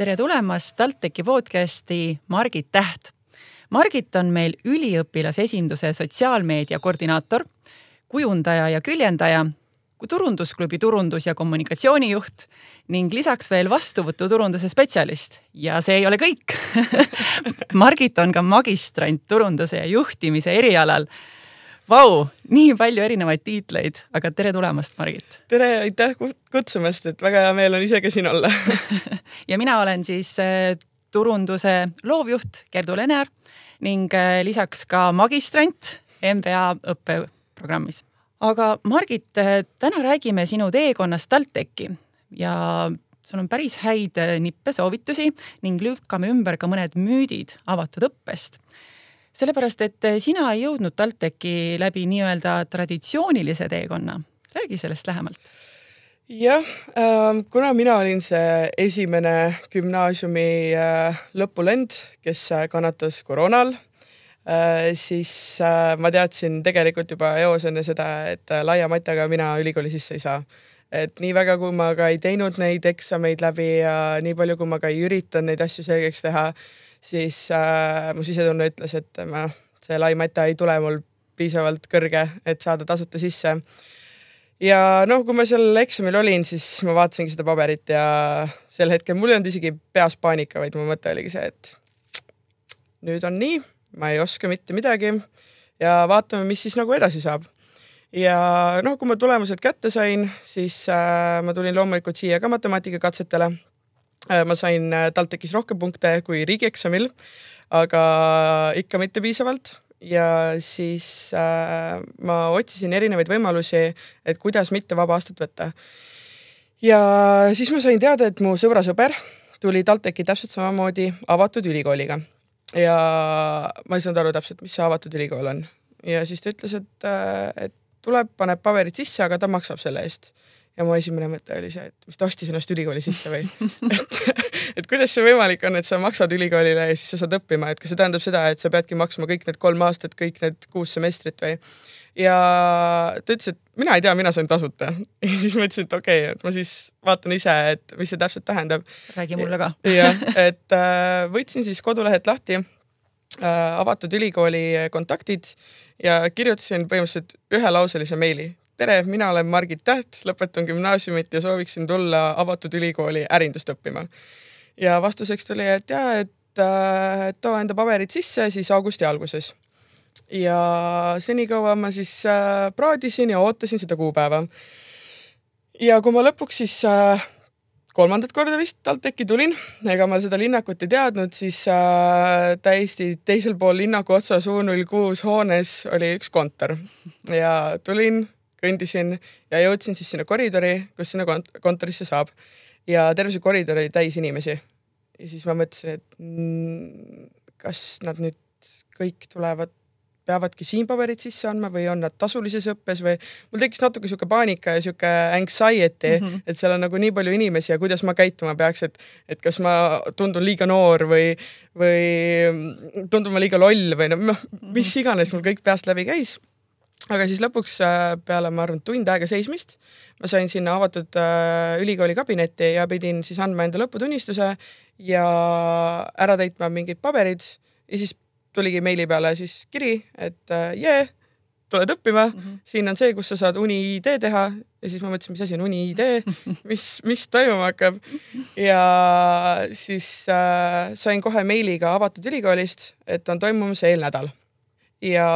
tere tulemast TalTechi podcasti Margit Täht. Margit on meil üliõpilasesinduse sotsiaalmeedia koordinaator, kujundaja ja küljendaja, turundusklubi turundus- ja kommunikatsioonijuht ning lisaks veel vastuvõtuturunduse spetsialist. ja see ei ole kõik Margit on ka magistrant turunduse ja juhtimise erialal Vau, nii palju erinevaid tiitleid, aga tere tulemast, Margit! tere, aitäh kutsumast, et väga hea meel on isegi siin olla ja mina olen siis äh, turunduse loovjuht Gerdu Lenear ning äh, lisaks ka magistrant MBA õppeprogrammis. aga Margit, äh, täna räägime sinu teekonnast TalTechi ja sul on päris häid nippe, soovitusi ning lükkame ümber ka mõned müüdid avatud õppest sellepärast, et sina ei jõudnud TalTechi läbi nii-öelda traditsioonilise teekonna. räägi sellest lähemalt. jah, ähm, kuna mina olin see esimene gümnaasiumi äh, lõpulend, kes äh, kannatas koroonal, äh, siis ma teadsin tegelikult juba eos enne seda, et laia matjaga mina ülikooli sisse ei saa et nii väga, kui ma ka ei teinud neid eksameid läbi ja nii palju, kui ma ka ei üritanud neid asju selgeks teha, siis äh, mu sisetunne ütles, et ma, see lai mata ei tule mul piisavalt kõrge, et saada tasuta sisse. ja noh, kui ma seal eksamil olin, siis ma vaatasingi seda paberit ja sel hetkel mul ei olnud isegi peas paanika, vaid mu mõte oligi see, et nüüd on nii, ma ei oska mitte midagi ja vaatame, mis siis nagu edasi saab ja noh, kui ma tulemused kätte sain, siis äh, ma tulin loomulikult siia ka matemaatikakatsetele Äh, ma sain äh, TalTechis rohkem punkte kui riigieksamil, aga ikka mitte piisavalt ja siis äh, ma otsisin erinevaid võimalusi, et kuidas mitte vaba aastat võtta. ja siis ma sain teada, et mu sõbra sõber tuli TalTechi täpselt samamoodi avatud ülikooliga ja ma ei saanud aru täpselt, mis see avatud ülikool on ja siis ta ütles, et, äh, et tuleb, paneb paberid sisse, aga ta maksab selle eest ja mu esimene mõte oli see, et mis ta ostis ennast ülikooli sisse või et, et kuidas see võimalik on, et sa maksad ülikoolile ja siis sa saad õppima, et kas see tähendab seda, et sa peadki maksma kõik need kolm aastat, kõik need kuus semestrit või? ja ta ütles, et mina ei tea, mina sain tasuta. ja siis ma ütlesin, et okei okay,, et ma siis vaatan ise, et mis see täpselt tähendab. räägi mulle ka. jah, et äh, võtsin siis kodulehelt lahti äh, avatud ülikooli kontaktid ja kirjutasin põhimõtteliselt ühelauselise meili tere, mina olen Margit Täht, lõpetan gümnaasiumit ja sooviksin tulla avatud ülikooli ärindust õppima. ja vastuseks tuli, et jaa, et äh, too enda paberid sisse siis augusti alguses. ja senikaua ma siis äh, praadisin ja ootasin seda kuupäeva. ja kui ma lõpuks siis äh, kolmandat korda vist TalTechi tulin, ega ma seda linnakut ei teadnud, siis äh, täiesti teisel pool linnaku otsa, Suu null kuus hoones oli üks kontor ja tulin kõndisin ja jõudsin siis sinna koridori, kus sinna kont kontorisse saab ja terve see koridor oli täis inimesi. ja siis ma mõtlesin, et mm, kas nad nüüd kõik tulevad, peavadki siin paberid sisse andma või on nad tasulises õppes või mul tekkis natuke sihuke paanika ja sihuke anxiety mm, -hmm. et seal on nagu nii palju inimesi ja kuidas ma käituma peaks, et, et kas ma tundun liiga noor või, või tundun ma liiga loll või noh, mhm. mis iganes mul kõik peast läbi käis aga siis lõpuks äh, peale, ma arvan, tund aega seismist ma sain sinna avatud äh, ülikooli kabinetti ja pidin siis andma enda lõputunnistuse ja ära täitma mingid paberid ja siis tuligi meili peale siis kiri, et äh, jee äh, yeah,, tuled õppima mm, -hmm. siin on see, kus sa saad uni-ID teha ja siis ma mõtlesin, mis asi on uni-ID, mis, mis toimuma hakkab. ja siis äh, sain kohe meiliga avatud ülikoolist, et on toimumas eelnädal ja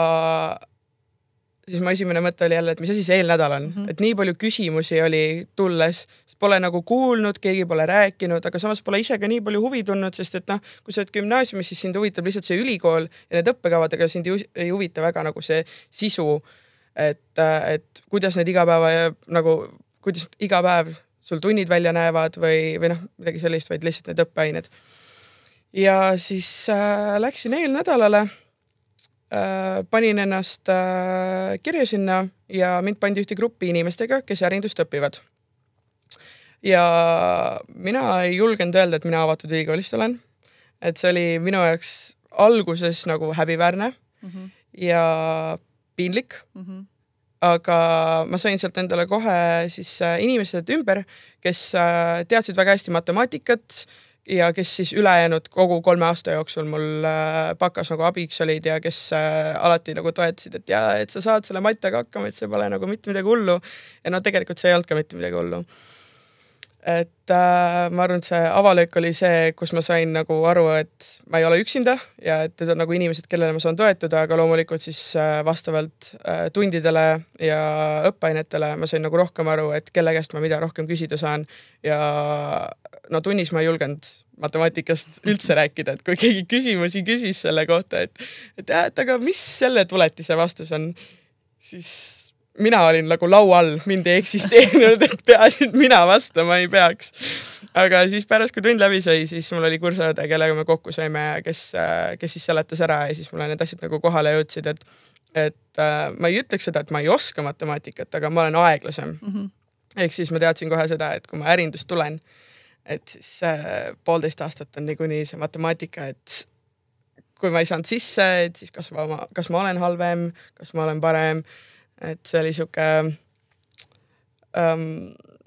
siis mu esimene mõte oli jälle, et mis asi see eelnädal on mm, -hmm. et nii palju küsimusi oli tulles, sest pole nagu kuulnud, keegi pole rääkinud, aga samas pole ise ka nii palju huvi tundnud, sest et noh, kui sa oled gümnaasiumis, siis sind huvitab lihtsalt see ülikool ja need õppekavad, aga sind ei huvita väga nagu see sisu. et, et kuidas need iga päeva nagu, kuidas iga päev sul tunnid välja näevad või, või noh, midagi sellist, vaid lihtsalt need õppeained. ja siis äh, läksin eelnädalale Äh, panin ennast äh, kirja sinna ja mind pandi ühte gruppi inimestega, kes ärindust õpivad. ja mina ei julgenud öelda, et mina avatud ülikoolist olen. et see oli minu jaoks alguses nagu häbiväärne mm -hmm. ja piinlik mm. -hmm aga ma sain sealt endale kohe siis äh, inimesed ümber, kes teadsid väga hästi matemaatikat, ja kes siis ülejäänud kogu kolme aasta jooksul mul bakas äh, nagu abiks olid ja kes äh, alati nagu toetasid, et jaa, et sa saad selle Mattiaga hakkama, et see pole nagu mitte midagi hullu. ja no tegelikult see ei olnud ka mitte midagi hullu. et äh, ma arvan, et see avalöök oli see, kus ma sain nagu aru, et ma ei ole üksinda ja et need on nagu inimesed, kellele ma saan toetuda, aga loomulikult siis äh, vastavalt äh, tundidele ja õppeainetele ma sain nagu rohkem aru, et kelle käest ma mida rohkem küsida saan ja no tunnis ma ei julgenud matemaatikast üldse rääkida, et kui keegi küsimusi küsis selle kohta, et, et äh, et aga mis selle tuletise vastus on, siis mina olin nagu laua all, mind ei eksisteerinud, et peaasi, et mina vastama ei peaks. aga siis pärast, kui tund läbi sai, siis mul oli kursaõde, kellega me kokku saime, kes, kes siis seletas ära ja siis mulle need asjad nagu kohale jõudsid, et et äh, ma ei ütleks seda, et ma ei oska matemaatikat, aga ma olen aeglasem mm. -hmm. ehk siis ma teadsin kohe seda, et kui ma ärindust tulen, et siis äh, poolteist aastat on niikuinii see matemaatika, et kui ma ei saanud sisse, et siis kas ma, kas ma olen halvem, kas ma olen parem, et see oli sihuke ähm,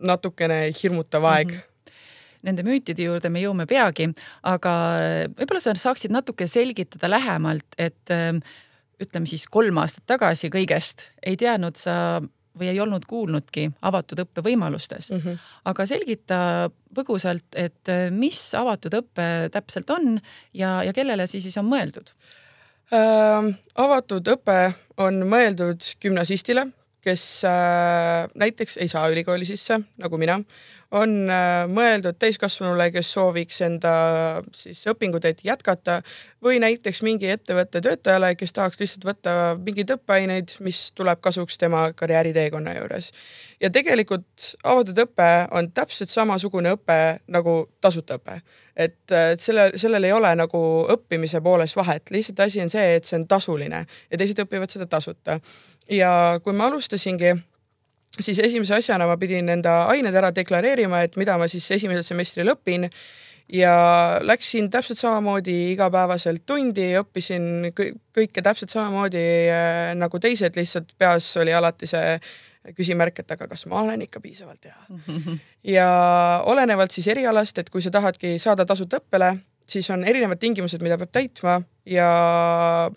natukene hirmutav aeg mm. -hmm nende müütide juurde me jõuame peagi, aga võib-olla sa saaksid natuke selgitada lähemalt, et ähm, ütleme siis kolm aastat tagasi kõigest ei teadnud sa või ei olnud kuulnudki avatud õppe võimalustest mm. -hmm. aga selgita põgusalt, et äh, mis avatud õpe täpselt on ja, ja kellele see siis on mõeldud äh,? avatud õpe on mõeldud gümnasistile, kes äh, näiteks ei saa ülikooli sisse, nagu mina, on äh, mõeldud täiskasvanule, kes sooviks enda siis õpinguteed jätkata või näiteks mingi ettevõtte töötajale, kes tahaks lihtsalt võtta mingeid õppeaineid, mis tuleb kasuks tema karjääriteekonna juures. ja tegelikult avatud õpe on täpselt samasugune õpe nagu tasuta õpe. et, äh, et selle, sellel ei ole nagu õppimise poolest vahet, lihtsalt asi on see, et see on tasuline ja teised õpivad seda tasuta ja kui ma alustasingi, siis esimese asjana ma pidin enda ained ära deklareerima, et mida ma siis esimesel semestril õpin ja läksin täpselt samamoodi igapäevaselt tundi, õppisin kõike täpselt samamoodi eh, nagu teised, lihtsalt peas oli alati see küsimärk, et aga kas ma olen ikka piisavalt hea. ja olenevalt siis erialast, et kui sa tahadki saada tasuta õppele siis on erinevad tingimused, mida peab täitma ja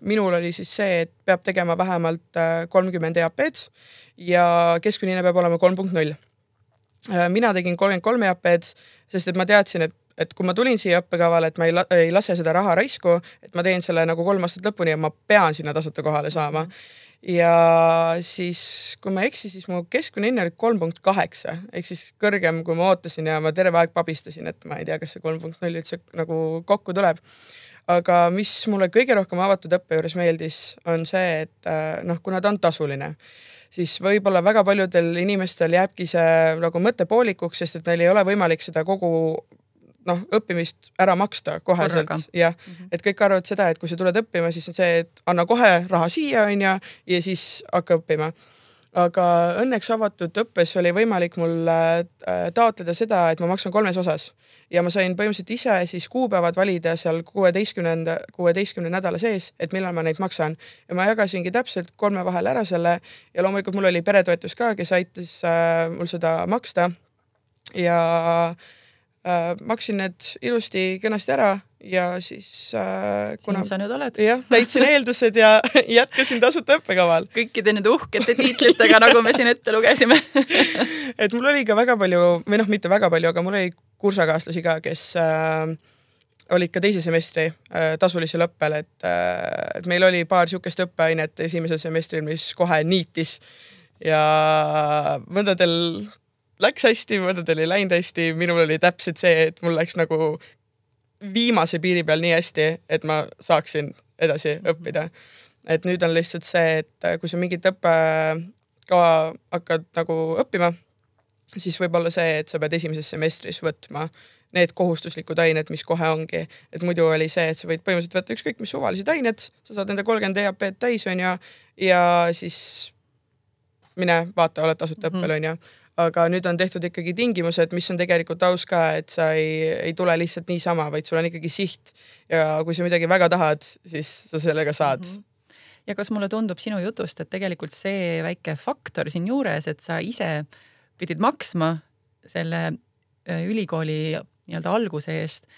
minul oli siis see, et peab tegema vähemalt äh, kolmkümmend EAP-d ja keskmine hinne peab olema kolm punkt null. Äh, mina tegin kolmkümmend kolm EAP-d, sest et ma teadsin, et et kui ma tulin siia õppekavale, et ma ei, la ei lase seda raha raisku, et ma teen selle nagu kolm aastat lõpuni ja ma pean sinna tasuta kohale saama mm. -hmm ja siis, kui ma ei eksi, siis mu keskmine hinne oli kolm punkt kaheksa ehk siis kõrgem, kui ma ootasin ja ma terve aeg pabistasin, et ma ei tea, kas see kolm punkt null üldse nagu kokku tuleb. aga mis mulle kõige rohkem avatud õppe juures meeldis, on see, et äh, noh, kuna ta on tasuline, siis võib-olla väga paljudel inimestel jääbki see nagu mõte poolikuks, sest et neil ei ole võimalik seda kogu noh, õppimist ära maksta koheselt, jah mm -hmm.. et kõik arvavad seda, et kui sa tuled õppima, siis on see, et anna kohe raha siia, onju, ja siis hakka õppima. aga õnneks avatud õppes oli võimalik mul äh, taotleda seda, et ma maksan kolmes osas ja ma sain põhimõtteliselt ise siis kuupäevad valida seal kuueteistkümnenda, kuueteistkümne nädala sees, et millal ma neid maksan. ja ma jagasingi täpselt kolme vahel ära selle ja loomulikult mul oli peretoetus ka, kes aitas äh, mul seda maksta ja äh, Äh, maksin need ilusti-kenasti ära ja siis äh,. siin sa nüüd oled. jah, täitsin eeldused ja jätkasin tasuta õppekaval. kõikide nende uhkete tiitlitega, nagu me siin ette lugesime et mul oli ka väga palju või noh, mitte väga palju, aga mul oli kursakaaslasi ka, kes äh, olid ka teise semestri äh, tasulisel õppel, et äh,, et meil oli paar sihukest õppeainet esimesel semestril, mis kohe niitis ja mõndadel läks hästi, mõndadel ei läinud hästi, minul oli täpselt see, et mul läks nagu viimase piiri peal nii hästi, et ma saaksin edasi õppida. et nüüd on lihtsalt see, et äh, kui sa mingit õppekava hakkad nagu õppima, siis võib-olla see, et sa pead esimeses semestris võtma need kohustuslikud ained, mis kohe ongi, et muidu oli see, et sa võid põhimõtteliselt võtta ükskõik mis suvalised ained, sa saad enda kolmkümmend EAP-d täis, onju, ja siis mine vaata, oled tasuta mhm. õppel, onju aga nüüd on tehtud ikkagi tingimused, mis on tegelikult aus ka, et sa ei, ei tule lihtsalt niisama, vaid sul on ikkagi siht ja kui sa midagi väga tahad, siis sa sellega saad mm. -hmm ja kas mulle tundub sinu jutust, et tegelikult see väike faktor siinjuures, et sa ise pidid maksma selle äh, ülikooli nii-öelda alguse eest,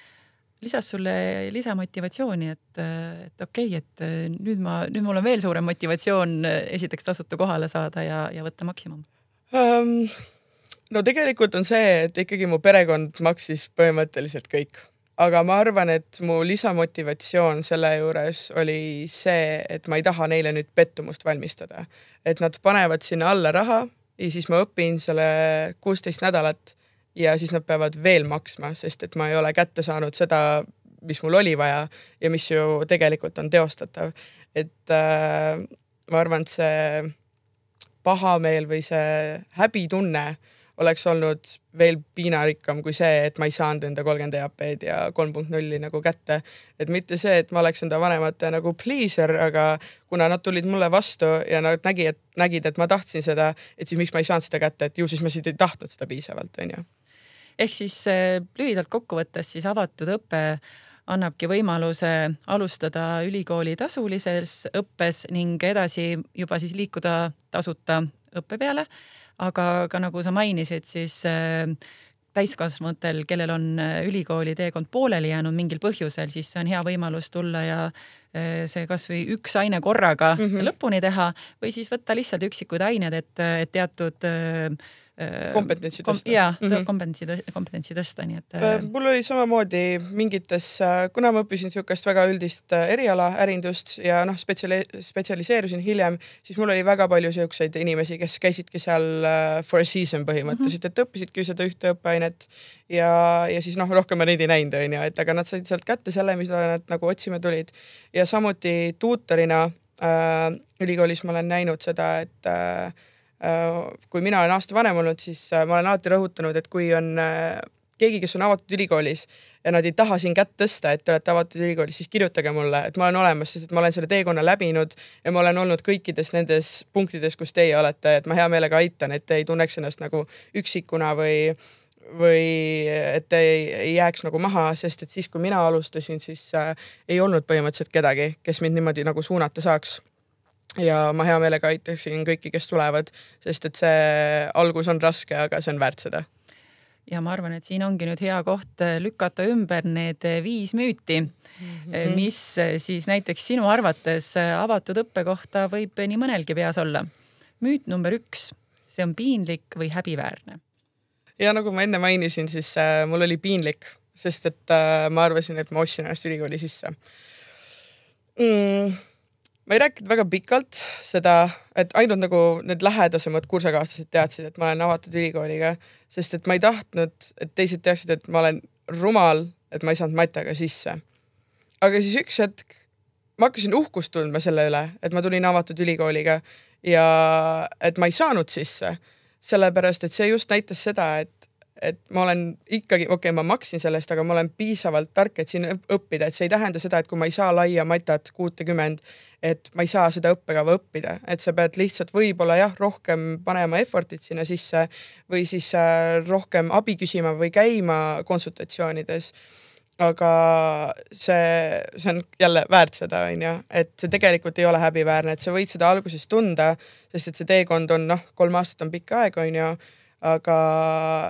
lisas sulle lisamotivatsiooni, et, äh, et okei okay,, et äh, nüüd ma, nüüd mul on veel suurem motivatsioon esiteks tasuta kohale saada ja, ja võtta maksimum um,? no tegelikult on see, et ikkagi mu perekond maksis põhimõtteliselt kõik, aga ma arvan, et mu lisamotivatsioon selle juures oli see, et ma ei taha neile nüüd pettumust valmistada, et nad panevad sinna alla raha ja siis ma õpin selle kuusteist nädalat ja siis nad peavad veel maksma, sest et ma ei ole kätte saanud seda, mis mul oli vaja ja mis ju tegelikult on teostatav. et äh, ma arvan, et see pahameel või see häbitunne oleks olnud veel piinarikkam kui see, et ma ei saanud enda kolmkümmend EAP-d ja kolm punkt nulli nagu kätte. et mitte see, et ma oleks enda vanemate nagu pleaser, aga kuna nad tulid mulle vastu ja nad nägi, et nägid, et ma tahtsin seda, et siis miks ma ei saanud seda kätte, et ju siis ma siis ei tahtnud seda piisavalt, onju. ehk siis eh, lühidalt kokkuvõttes siis avatud õpe annabki võimaluse alustada ülikooli tasulises õppes ning edasi juba siis liikuda tasuta õppe peale. aga ka nagu sa mainisid, siis äh, täiskasvanutel, kellel on äh, ülikooli teekond pooleli jäänud mingil põhjusel, siis see on hea võimalus tulla ja äh, see kasvõi üks aine korraga mm -hmm. lõpuni teha või siis võtta lihtsalt üksikuid ained, et, et teatud äh, Äh, kompetentsi tõsta kom,. jaa mm -hmm., kompetentsi tõsta, kompetentsi tõsta, nii et. Äh, äh, mul oli samamoodi mingites, kuna ma õppisin niisugust väga üldist eriala, ärindust ja noh, spetsiali-, spetsialiseerusin hiljem, siis mul oli väga palju niisuguseid inimesi, kes käisidki seal for a season põhimõtteliselt mm, -hmm. et õppisidki seda ühte õppeainet ja, ja siis noh, rohkem ma neid ei näinud, onju, et aga nad said sealt kätte selle, mida nad nagu otsima tulid. ja samuti tuutorina äh, ülikoolis ma olen näinud seda, et äh, Äh, kui mina olen aasta vanem olnud, siis äh, ma olen alati rõhutanud, et kui on äh, keegi, kes on avatud ülikoolis ja nad ei taha siin kätt tõsta, et te olete avatud ülikoolis, siis kirjutage mulle, et ma olen olemas, sest et ma olen selle teekonna läbinud ja ma olen olnud kõikides nendes punktides, kus teie olete, et ma hea meelega aitan, et te ei tunneks ennast nagu üksikuna või või et te ei, ei jääks nagu maha, sest et siis, kui mina alustasin, siis äh, ei olnud põhimõtteliselt kedagi, kes mind niimoodi nagu suunata saaks ja ma hea meelega aitaksin kõiki, kes tulevad, sest et see algus on raske, aga see on väärt seda. ja ma arvan, et siin ongi nüüd hea koht äh, lükata ümber need äh, viis müüti mm, -hmm. mis siis näiteks sinu arvates avatud õppe kohta võib nii mõnelgi peas olla. müüt number üks, see on piinlik või häbiväärne. ja nagu ma enne mainisin, siis mul oli piinlik, sest et ma arvasin, et ma ostsin ennast ülikooli sisse mm ma ei rääkinud väga pikalt seda, et ainult nagu need lähedasemad kursakaaslased teadsid, et ma olen avatud ülikooliga, sest et ma ei tahtnud, et teised teaksid, et ma olen rumal, et ma ei saanud matjaga sisse. aga siis üks hetk ma hakkasin uhkust tundma selle üle, et ma tulin avatud ülikooliga ja et ma ei saanud sisse, sellepärast et see just näitas seda, et, et ma olen ikkagi, okei okay,, ma maksin selle eest, aga ma olen piisavalt tark, et siin õppida, et see ei tähenda seda, et kui ma ei saa laia matat kuutekümmend, et ma ei saa seda õppekava õppida, et sa pead lihtsalt võib-olla jah, rohkem panema effort'it sinna sisse või siis äh, rohkem abi küsima või käima konsultatsioonides. aga see, see on jälle väärt seda, onju, et see tegelikult ei ole häbiväärne, et sa võid seda alguses tunda, sest et see teekond on noh, kolm aastat on pikk aeg, onju, aga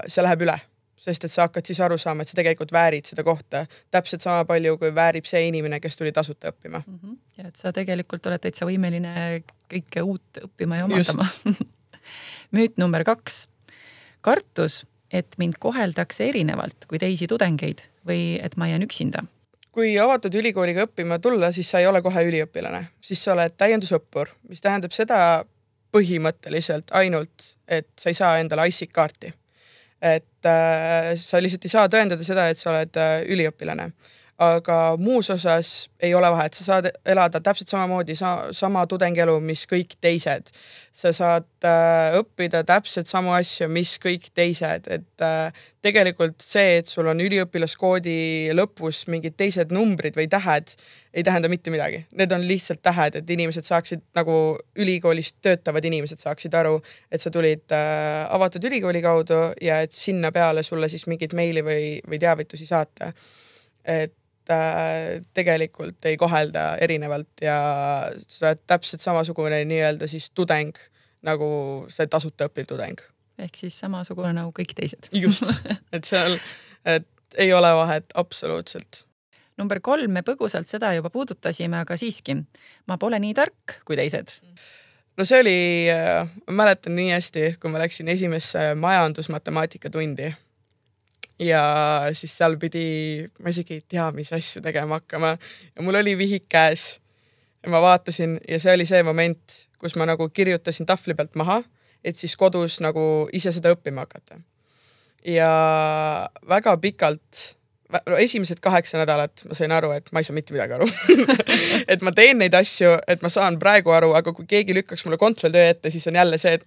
see läheb üle sest et sa hakkad siis aru saama, et sa tegelikult väärid seda kohta täpselt sama palju, kui väärib see inimene, kes tuli tasuta õppima mm. -hmm. ja et sa tegelikult oled täitsa võimeline kõike uut õppima ja omandama. müüt number kaks. kartus, et mind koheldakse erinevalt kui teisi tudengeid või et ma jään üksinda. kui avatud ülikooliga õppima tulla, siis sa ei ole kohe üliõpilane, siis sa oled täiendusõppur, mis tähendab seda põhimõtteliselt ainult, et sa ei saa endale ICIC kaarti et äh, sa lihtsalt ei saa tõendada seda, et sa oled äh, üliõpilane aga muus osas ei ole vahet, sa saad elada täpselt samamoodi sa, sama tudengielu, mis kõik teised. sa saad äh, õppida täpselt samu asju, mis kõik teised, et äh, tegelikult see, et sul on üliõpilaskoodi lõpus mingid teised numbrid või tähed, ei tähenda mitte midagi. Need on lihtsalt tähed, et inimesed saaksid nagu ülikoolis töötavad inimesed saaksid aru, et sa tulid äh, avatud ülikooli kaudu ja et sinna peale sulle siis mingeid meili või, või teavitusi saata et Äh, tegelikult ei kohelda erinevalt ja sa oled täpselt samasugune nii-öelda siis tudeng nagu see tasuta õppiv tudeng. ehk siis samasugune nagu kõik teised. just, et seal, et ei ole vahet absoluutselt number kolm, me põgusalt seda juba puudutasime, aga siiski, ma pole nii tark kui teised. no see oli, äh, ma mäletan nii hästi, kui ma läksin esimesse majandusmatemaatika tundi ja siis seal pidi, ma isegi ei tea, mis asju tegema hakkama ja mul oli vihik käes. ja ma vaatasin ja see oli see moment, kus ma nagu kirjutasin tahvli pealt maha, et siis kodus nagu ise seda õppima hakata. ja väga pikalt no esimesed kaheksa nädalat ma sain aru, et ma ei saa mitte midagi aru et ma teen neid asju, et ma saan praegu aru, aga kui keegi lükkaks mulle kontrolltöö ette, siis on jälle see, et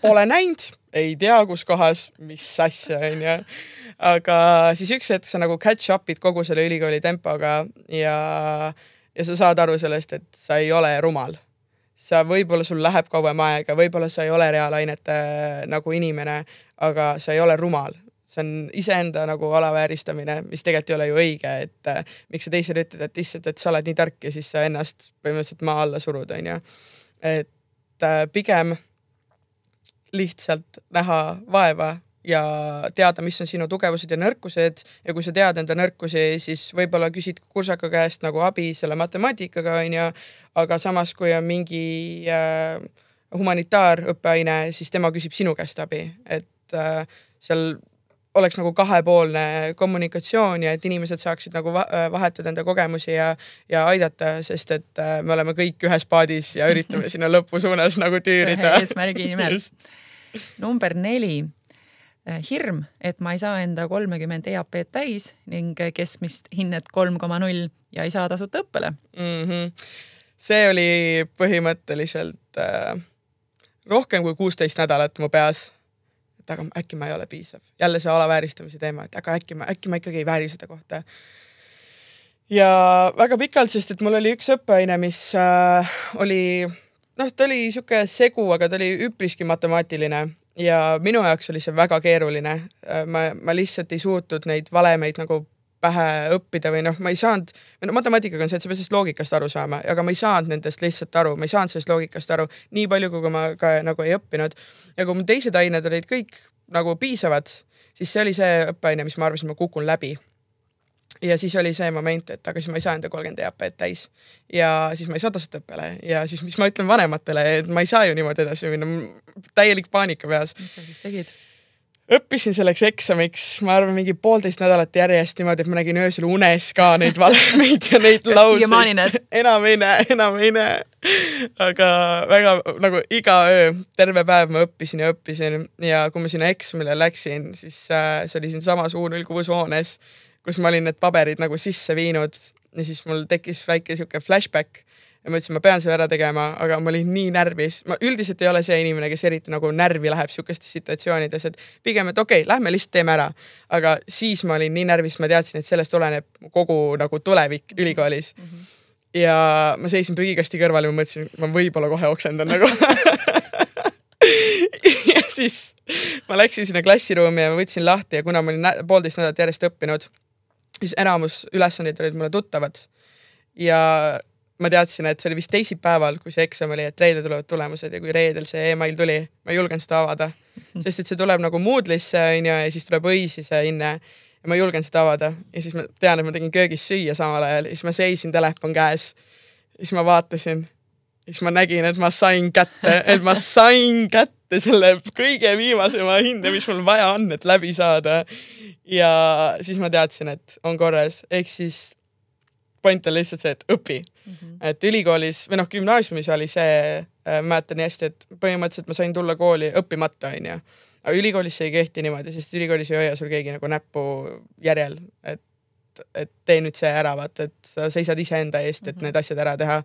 Pole näinud, ei tea, kus kohas, mis asja, onju. aga siis üks hetk sa nagu catch up'id kogu selle ülikooli tempoga ja, ja sa saad aru sellest, et sa ei ole rumal. sa, võib-olla sul läheb kauem aega, võib-olla sa ei ole reaalainete nagu inimene, aga sa ei ole rumal see on iseenda nagu alavääristamine, mis tegelikult ei ole ju õige, et äh, miks sa teisele ütled, et issand, et sa oled nii tark ja siis sa ennast põhimõtteliselt maa alla surud, onju. et äh, pigem äh, lihtsalt näha vaeva ja teada, mis on sinu tugevused ja nõrkused ja kui sa tead enda nõrkusi, siis võib-olla küsid kursaka käest nagu abi selle matemaatikaga onju, aga samas, kui on mingi äh, humanitaarõppeaine, siis tema küsib sinu käest abi, et äh, seal oleks nagu kahepoolne kommunikatsioon ja et inimesed saaksid nagu äh, vahetada enda kogemusi ja, ja aidata, sest et äh, me oleme kõik ühes paadis ja üritame sinna lõpusuunas nagu tüürida. eesmärgi nimel. number neli, äh, hirm, et ma ei saa enda kolmekümmend EAP-d täis ning keskmist hinnet kolm koma null ja ei saa tasuta õppele mm. -hmm. see oli põhimõtteliselt äh, rohkem kui kuusteist nädalat mu peas et aga äkki ma ei ole piisav. jälle see alavääristamise teema, et aga äkki ma, äkki ma ikkagi ei vääri seda kohta. ja väga pikalt, sest et mul oli üks õppeaine, mis äh, oli noh, ta oli niisugune segu, aga ta oli üpriski matemaatiline ja minu jaoks oli see väga keeruline. Äh, ma, ma lihtsalt ei suutnud neid valemeid nagu pähe õppida või noh, ma ei saanud, no matemaatikaga on see, et sa pead sellest loogikast aru saama, aga ma ei saanud nendest lihtsalt aru, ma ei saanud sellest loogikast aru nii palju, kui ma ka nagu ei õppinud. ja kui mu teised ained olid kõik nagu piisavad, siis see oli see õppeaine, mis ma arvasin, ma kukun läbi ja siis oli see moment, et aga siis ma ei saa enda kolmkümmend EAP-d täis ja siis ma ei saa tasutööpele ja siis, mis ma ütlen vanematele, et ma ei saa ju niimoodi edasi minna, täielik paanika peas. mis sa siis tegid? õppisin selleks eksamiks, ma arvan, mingi poolteist nädalat järjest niimoodi, et ma nägin öösel unes ka neid valemeid ja neid lauseid. enam ei näe, enam ei näe. aga väga nagu iga öö, terve päev ma õppisin ja õppisin ja kui ma sinna eksamile läksin, siis äh, see oli siinsamas U06 hoones, kus ma olin need paberid nagu sisse viinud ja siis mul tekkis väike sihuke flashback ja ma ütlesin, ma pean selle ära tegema, aga ma olin nii närvis, ma üldiselt ei ole see inimene, kes eriti nagu närvi läheb sihukestes situatsioonides, et pigem, et okei okay,, lähme lihtsalt teeme ära. aga siis ma olin nii närvis, ma teadsin, et sellest oleneb kogu nagu tulevik mhm. ülikoolis mm. -hmm. ja ma seisin prügikasti kõrval ja ma mõtlesin, ma võib-olla kohe oksendan nagu ja siis ma läksin sinna klassiruumi ja võtsin lahti ja kuna ma olin poolteist nädalat järjest õppinud, siis enamus ülesandeid olid mulle tuttavad ja ma teadsin, et see oli vist teisipäeval, kui see eksam oli, et reede tulevad tulemused ja kui reedel see email tuli, ma ei julgenud seda avada. Mhm. sest et see tuleb nagu Moodle'isse onju ja siis tuleb Õisi see hinne ja ma ei julgenud seda avada ja siis ma tean, et ma tegin köögis süüa samal ajal ja siis ma seisin, telefon käes. siis ma vaatasin, siis ma nägin, et ma sain kätte, et ma sain kätte selle kõige viimasema hinde, mis mul vaja on, et läbi saada. ja siis ma teadsin, et on korras, ehk siis point on lihtsalt see, et õpi mm. -hmm. et ülikoolis või noh, gümnaasiumis oli see, äh, mäletan nii hästi, et põhimõtteliselt ma sain tulla kooli õppimata, onju. aga ülikoolis see ei kehti niimoodi, sest ülikoolis ei hoia sul keegi nagu näppu järjel, et, et tee nüüd see ära, vaata, et sa seisad iseenda eest, et mm -hmm. need asjad ära teha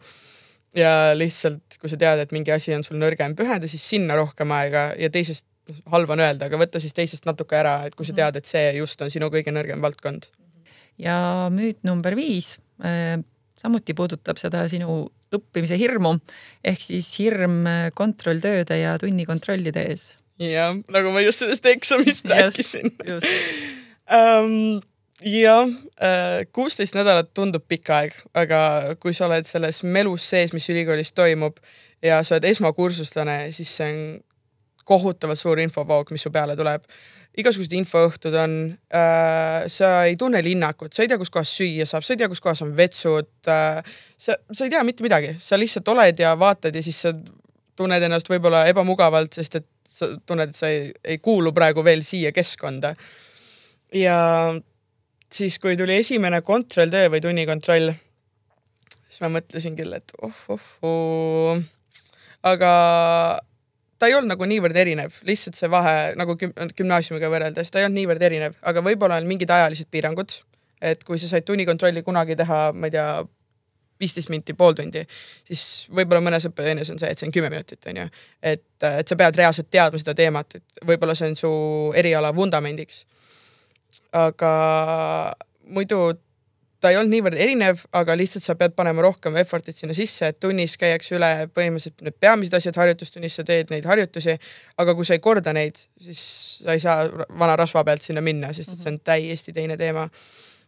ja lihtsalt, kui sa tead, et mingi asi on sul nõrgem, pühenda siis sinna rohkem aega ja teisest, noh, halb on öelda, aga võta siis teisest natuke ära, et kui sa mhm. tead, et see just on sinu kõige nõrgem valdkond. ja müüt number viis äh, samuti puudutab seda sinu õppimise hirmu ehk siis hirm kontrolltööde ja tunnikontrollide ees. jah, nagu ma just sellest eksamist rääkisin. Um, jah, äh, kuusteist nädalat tundub pikk aeg, aga kui sa oled selles melus sees, mis ülikoolis toimub ja sa oled esmakursuslane, siis see on kohutavalt suur infovoog, mis su peale tuleb igasugused infoõhtud on äh,, sa ei tunne linnakut, sa ei tea, kus kohas süüa saab, sa ei tea, kus kohas on vetsud äh,. sa, sa ei tea mitte midagi, sa lihtsalt oled ja vaatad ja siis sa tunned ennast võib-olla ebamugavalt, sest et sa tunned, et sa ei, ei kuulu praegu veel siia keskkonda. ja siis, kui tuli esimene kontrolltöö või tunnikontroll, siis ma mõtlesin küll, et oh-oh-oo oh. oh, oh. aga ta ei olnud nagu niivõrd erinev, lihtsalt see vahe nagu gümnaasiumiga võrreldes, ta ei olnud niivõrd erinev, aga võib-olla on mingid ajalised piirangud. et kui sa said tunnikontrolli kunagi teha, ma ei tea, viisteist minti, pool tundi, siis võib-olla mõnes õppeaines on see, et see on kümme minutit, on ju. et, et sa pead reaalselt teadma seda teemat, et võib-olla see on su eriala vundamendiks. aga muidu ta ei olnud niivõrd erinev, aga lihtsalt sa pead panema rohkem effort'it sinna sisse, et tunnis käiakse üle põhimõtteliselt need peamised asjad, harjutustunnis sa teed neid harjutusi, aga kui sa ei korda neid, siis sa ei saa vana rasva pealt sinna minna, sest et see on mhm. täiesti teine teema.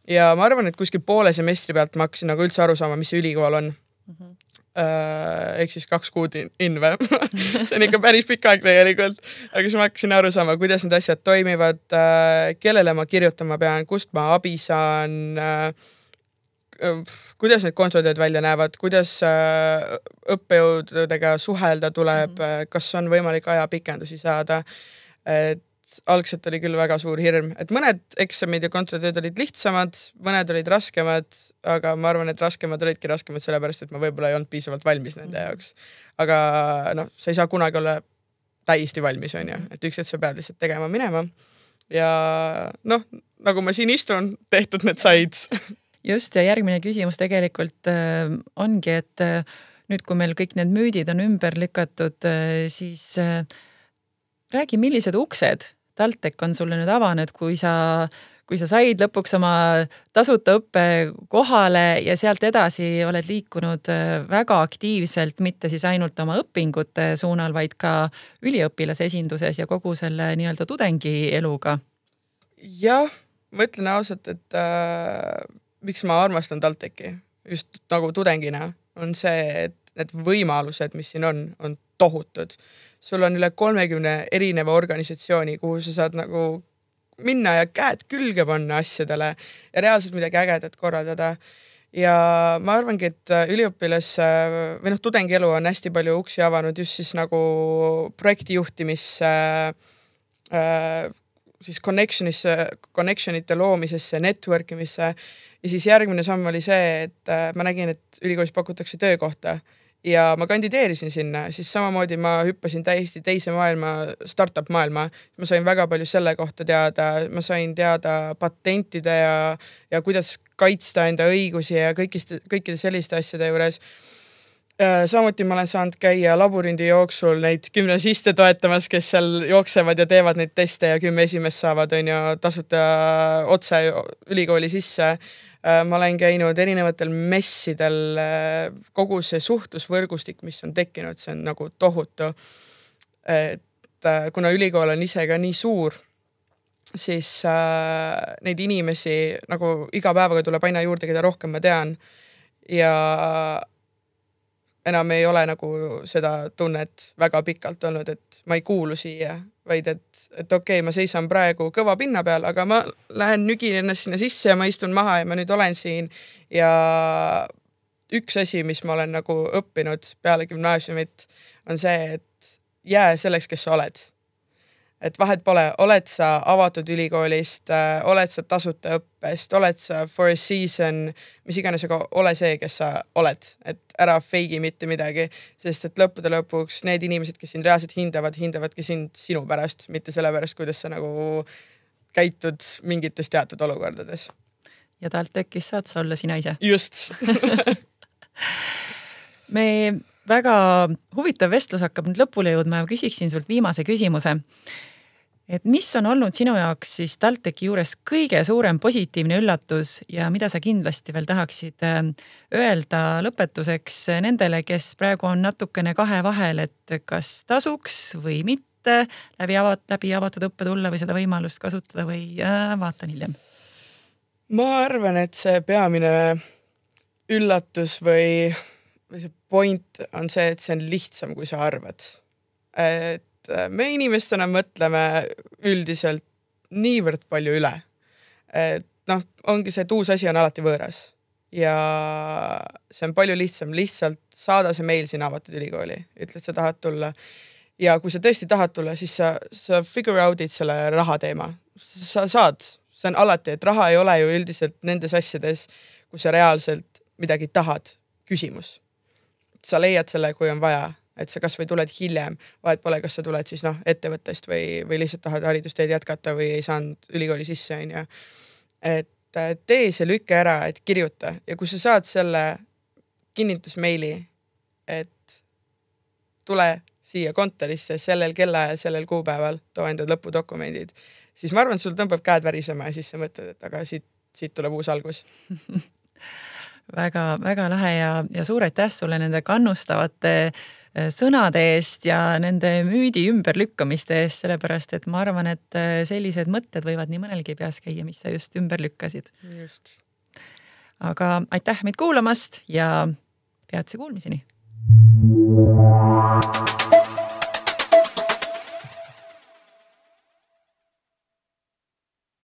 ja ma arvan, et kuskil poole semestri pealt ma hakkasin nagu üldse aru saama, mis see ülikool on mm. -hmm ehk siis kaks kuud in, in või see on ikka päris pikk aeg tegelikult, aga siis ma hakkasin aru saama, kuidas need asjad toimivad, äh, kellele ma kirjutama pean, kust ma abi saan äh, kuidas need kontrolltööd välja näevad, kuidas äh, õppejõududega suhelda tuleb mm, -hmm. kas on võimalik ajapikendusi saada? et algselt oli küll väga suur hirm, et mõned eksamid ja kontrolltööd olid lihtsamad, mõned olid raskemad, aga ma arvan, et raskemad olidki raskemad sellepärast, et ma võib-olla ei olnud piisavalt valmis nende mhm. jaoks. aga noh, sa ei saa kunagi olla täiesti valmis, onju, mhm. et üks hetk sa pead lihtsalt tegema minema. ja noh, nagu ma siin istun, tehtud need said just ja järgmine küsimus tegelikult äh, ongi, et äh, nüüd, kui meil kõik need müüdid on ümber lükatud äh,, siis äh, räägi, millised uksed TalTech on sulle nüüd avanud, kui sa, kui sa said lõpuks oma tasuta õppe kohale ja sealt edasi oled liikunud äh, väga aktiivselt, mitte siis ainult oma õpingute suunal, vaid ka üliõpilasesinduses ja kogu selle nii-öelda tudengieluga. jah, ma ütlen ausalt, et äh miks ma armastan TalTechi just nagu tudengina, on see, et need võimalused, mis siin on, on tohutud. sul on üle kolmekümne erineva organisatsiooni, kuhu sa saad nagu minna ja käed külge panna asjadele ja reaalselt midagi ägedat korraldada. ja ma arvangi, et üliõpilas või noh, tudengielu on hästi palju uksi avanud just siis nagu projektijuhtimisse äh, siis connection'isse, connection ite loomisesse, network imisse ja siis järgmine samm oli see, et äh, ma nägin, et ülikoolis pakutakse töökohta ja ma kandideerisin sinna, siis samamoodi ma hüppasin täiesti teise maailma, startup maailma. ma sain väga palju selle kohta teada, ma sain teada patentide ja, ja kuidas kaitsta enda õigusi ja kõikist, kõikide selliste asjade juures äh, samuti ma olen saanud käia laborindi jooksul neid gümnasiste toetamas, kes seal jooksevad ja teevad neid teste ja kümme esimest saavad, on ju, tasuta otse ülikooli sisse. Äh, ma olen käinud erinevatel messidel, äh, kogu see suhtlusvõrgustik, mis on tekkinud, see on nagu tohutu. et äh, kuna ülikool on ise ka nii suur, siis neid inimesi nagu iga päevaga tuleb aina juurde, keda rohkem ma tean. ja enam ei ole nagu seda tunnet väga pikalt olnud, et ma ei kuulu siia, vaid et, et okei okay,, ma seisan praegu kõva pinna peal, aga ma lähen nügin ennast sinna sisse ja ma istun maha ja ma nüüd olen siin ja üks asi, mis ma olen nagu õppinud peale gümnaasiumit, on see, et jää selleks, kes sa oled et vahet pole, oled sa avatud ülikoolist, äh, oled sa tasuta õppest, oled sa for a season, mis iganes, aga ole see, kes sa oled, et ära feigi mitte midagi, sest et lõppude lõpuks need inimesed, kes sind reaalselt hindavad, hindavadki sind sinu pärast, mitte selle pärast, kuidas sa nagu käitud mingites teatud olukordades. ja TalTechis saad sa olla sina ise. just me väga huvitav vestlus hakkab nüüd lõpule jõudma ja ma küsiksin sult viimase küsimuse et mis on olnud sinu jaoks siis TalTechi juures kõige suurem positiivne üllatus ja mida sa kindlasti veel tahaksid äh, öelda lõpetuseks nendele, kes praegu on natukene kahe vahel, et kas tasuks või mitte läbi avat-, läbi avatud õppe tulla või seda võimalust kasutada või äh, vaatan hiljem? ma arvan, et see peamine üllatus või, või see point on see, et see on lihtsam, kui sa arvad. et et äh, me inimestena mõtleme üldiselt niivõrd palju üle. et noh, ongi see, et uus asi on alati võõras ja see on palju lihtsam, lihtsalt saada see meil siin avatud ülikooli, ütled, sa tahad tulla. ja kui sa tõesti tahad tulla, siis sa, sa figure out'id selle raha teema, sa saad, see on alati, et raha ei ole ju üldiselt nendes asjades, kui sa reaalselt midagi tahad, küsimus. sa leiad selle, kui on vaja et sa kasvõi tuled hiljem, vahet pole, kas sa tuled siis noh, ettevõttest või, või lihtsalt tahad haridusteed jätkata või ei saanud ülikooli sisse, onju. et äh, tee see lüke ära, et kirjuta ja kui sa saad selle kinnitusmeili, et tule siia kontorisse sellel kellaajal, sellel kuupäeval, too enda lõpudokumendid, siis ma arvan, et sul tõmbab käed värisema ja siis sa mõtled, et aga siit, siit tuleb uus algus väga-väga lahe ja, ja suur aitäh sulle nende kannustavate äh, Äh, sõnade eest ja nende müüdi ümberlükkamiste eest, sellepärast et ma arvan, et äh, sellised mõtted võivad nii mõnelgi peas käia, mis sa just ümber lükkasid. just. aga aitäh meid kuulamast ja peatse kuulmiseni.